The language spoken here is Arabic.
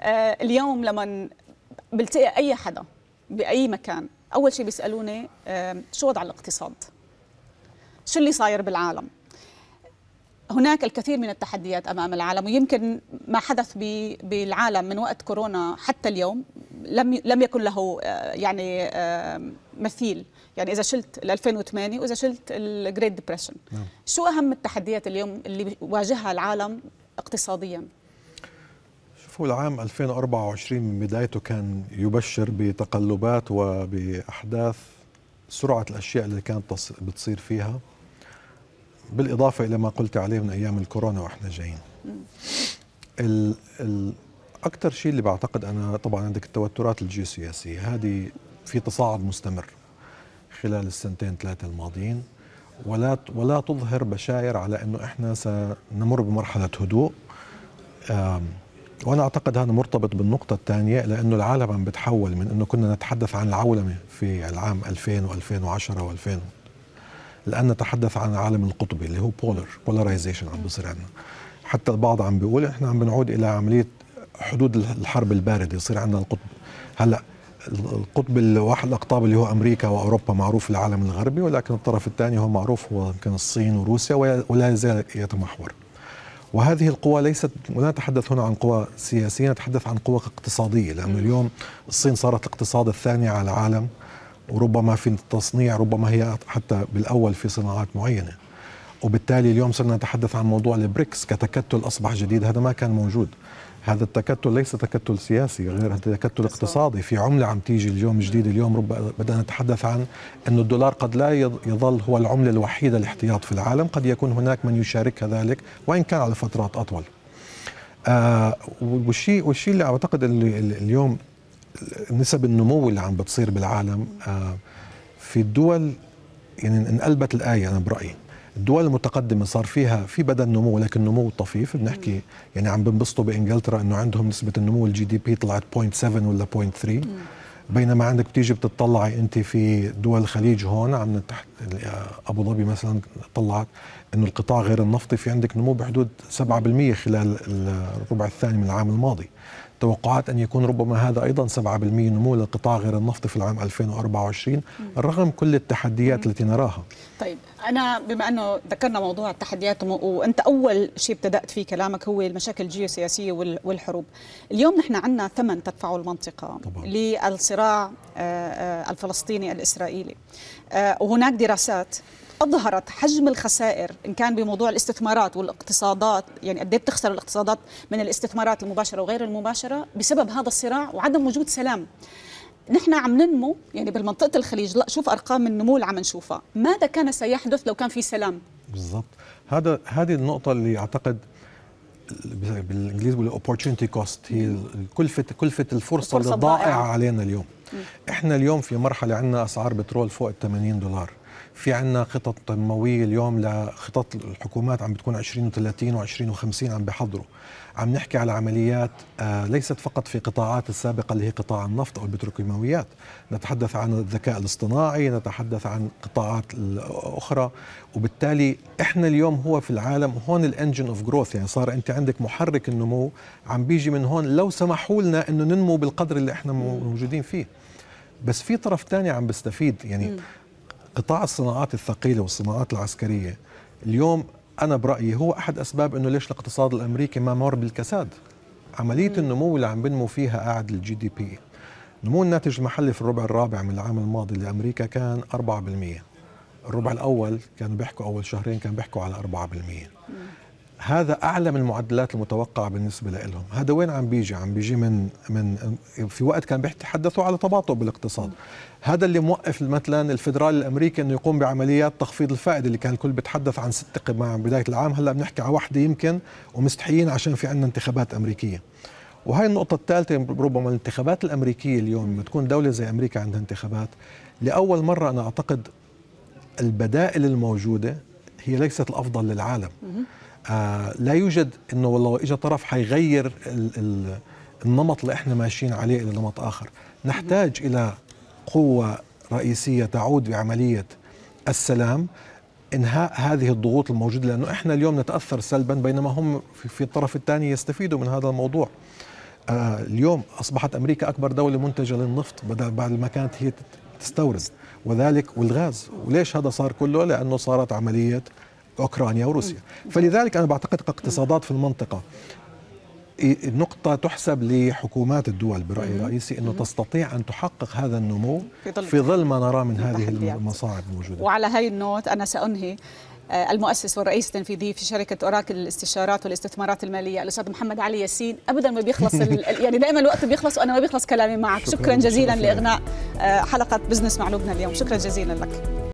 آه، اليوم لما بلتقي اي حدا باي مكان اول شيء بيسالوني آه، شو وضع الاقتصاد شو اللي صاير بالعالم هناك الكثير من التحديات امام العالم ويمكن ما حدث بالعالم من وقت كورونا حتى اليوم لم لم يكن له آه، يعني مثيل يعني اذا شلت 2008 واذا شلت الجريت ديبرشن نعم. شو اهم التحديات اليوم اللي واجهها العالم اقتصاديا شوفوا العام 2024 من بدايته كان يبشر بتقلبات وبأحداث سرعة الأشياء اللي كانت بتصير فيها بالإضافة إلى ما قلت عليه من أيام الكورونا وإحنا جايين ال ال أكثر شيء اللي بعتقد أنا طبعا عندك التوترات الجيوسياسية هذه في تصاعد مستمر خلال السنتين ثلاثة الماضيين ولا ولا تظهر بشاير على انه احنا سنمر بمرحله هدوء وانا اعتقد هذا مرتبط بالنقطه الثانيه لانه العالم عم بتحول من انه كنا نتحدث عن العولمه في العام 2000 و2010 و2000 الان نتحدث عن العالم القطبي اللي هو بولر بولرايزيشن عم بصير عندنا حتى البعض عم بيقول احنا عم بنعود الى عمليه حدود الحرب البارده يصير عندنا القطب هلا القطب الواحد الاقطاب اللي هو امريكا واوروبا معروف العالم الغربي ولكن الطرف الثاني هو معروف هو يمكن الصين وروسيا ولا يزال يتمحور وهذه القوى ليست لا نتحدث هنا عن قوى سياسية نتحدث عن قوى اقتصادية لأن اليوم الصين صارت الاقتصاد الثاني على العالم وربما في التصنيع ربما هي حتى بالأول في صناعات معينة وبالتالي اليوم صرنا نتحدث عن موضوع البريكس كتكتل أصبح جديد هذا ما كان موجود هذا التكتل ليس تكتل سياسي غير هذا تكتل اقتصادي في عملة عم تيجي اليوم جديدة اليوم رب بدأنا نتحدث عن أن الدولار قد لا يظل هو العملة الوحيدة الاحتياط في العالم قد يكون هناك من يشاركها ذلك وإن كان على فترات أطول آه والشيء والشيء اللي أعتقد اللي اليوم نسب النمو اللي عم بتصير بالعالم آه في الدول يعني انقلبت الآية أنا برأيي الدول المتقدمه صار فيها في بدا نمو ولكن نمو طفيف بنحكي يعني عم بنبسطوا بانجلترا انه عندهم نسبه النمو الجي دي بي طلعت 0.7 ولا 0.3 بينما عندك بتيجي بتطلعي انت في دول الخليج هون عم تحت ابو ظبي مثلا طلعت انه القطاع غير النفطي في عندك نمو بحدود 7% خلال الربع الثاني من العام الماضي توقعات أن يكون ربما هذا أيضا 7% نمو للقطاع غير النفط في العام 2024 رغم كل التحديات التي نراها طيب أنا بما أنه ذكرنا موضوع التحديات وأنت أول شيء ابتدأت فيه كلامك هو المشاكل الجيوسياسية والحروب اليوم نحن عندنا ثمن تدفعه المنطقة طبعا. للصراع آه، آه، الفلسطيني الإسرائيلي آه، وهناك دراسات اظهرت حجم الخسائر ان كان بموضوع الاستثمارات والاقتصادات يعني قد إيه بتخسر الاقتصادات من الاستثمارات المباشره وغير المباشره بسبب هذا الصراع وعدم وجود سلام نحن عم ننمو يعني بالمنطقه الخليج لا شوف ارقام النمو اللي عم نشوفها ماذا كان سيحدث لو كان في سلام بالضبط هذا هذه النقطه اللي اعتقد بالانجليزي بيقولوا opportunity cost هي كلفه كلفه الفرصه, الفرصة اللي ضائعه علينا اليوم م. احنا اليوم في مرحله عندنا اسعار بترول فوق ال 80 دولار في عنا خطط تنمويه اليوم لخطط الحكومات عم بتكون 2030 و2050 عم بحضروا عم نحكي على عمليات آه، ليست فقط في قطاعات السابقه اللي هي قطاع النفط او البتروكيماويات نتحدث عن الذكاء الاصطناعي نتحدث عن قطاعات اخرى وبالتالي احنا اليوم هو في العالم هون الانجن اوف جروث يعني صار انت عندك محرك النمو عم بيجي من هون لو سمحوا لنا انه ننمو بالقدر اللي احنا موجودين فيه بس في طرف ثاني عم بستفيد يعني قطاع الصناعات الثقيله والصناعات العسكريه اليوم انا برايي هو احد اسباب انه ليش الاقتصاد الامريكي ما مر بالكساد عمليه النمو اللي عم بنمو فيها قاعد الجي دي بي نمو الناتج المحلي في الربع الرابع من العام الماضي لامريكا كان 4% الربع الاول كانوا بيحكوا اول شهرين كانوا بيحكوا على 4% هذا اعلى من المعدلات المتوقعه بالنسبه لهم هذا وين عم بيجي عم بيجي من من في وقت كان بيتحدثوا على تباطؤ بالاقتصاد هذا اللي موقف مثلا الفدرالي الامريكي انه يقوم بعمليات تخفيض الفائده اللي كان الكل بيتحدث عن ست مع بدايه العام هلا بنحكي على وحده يمكن ومستحيين عشان في عندنا انتخابات امريكيه وهي النقطة الثالثة ربما الانتخابات الأمريكية اليوم لما تكون دولة زي أمريكا عندها انتخابات لأول مرة أنا أعتقد البدائل الموجودة هي ليست الأفضل للعالم آه لا يوجد انه والله اجى طرف حيغير النمط اللي احنا ماشيين عليه الى نمط اخر نحتاج الى قوه رئيسيه تعود بعمليه السلام انهاء هذه الضغوط الموجوده لانه احنا اليوم نتاثر سلبا بينما هم في الطرف الثاني يستفيدوا من هذا الموضوع آه اليوم اصبحت امريكا اكبر دوله منتجه للنفط بعد ما كانت هي تستورد وذلك والغاز وليش هذا صار كله لانه صارت عمليه اوكرانيا وروسيا فلذلك انا بعتقد اقتصادات في المنطقه إيه، نقطة تحسب لحكومات الدول برأيي الرئيسي أنه تستطيع أن تحقق هذا النمو في ظل, في ظل ما نراه من هذه المصاعب الموجودة وعلى هاي النوت أنا سأنهي آه، المؤسس والرئيس التنفيذي في شركة أوراكل للاستشارات والاستثمارات المالية الأستاذ محمد علي ياسين أبدا ما بيخلص يعني دائما الوقت بيخلص وأنا ما بيخلص كلامي معك شكرا, شكرا جزيلا لإغناء آه، حلقة بزنس مع لبنى اليوم شكرا جزيلا لك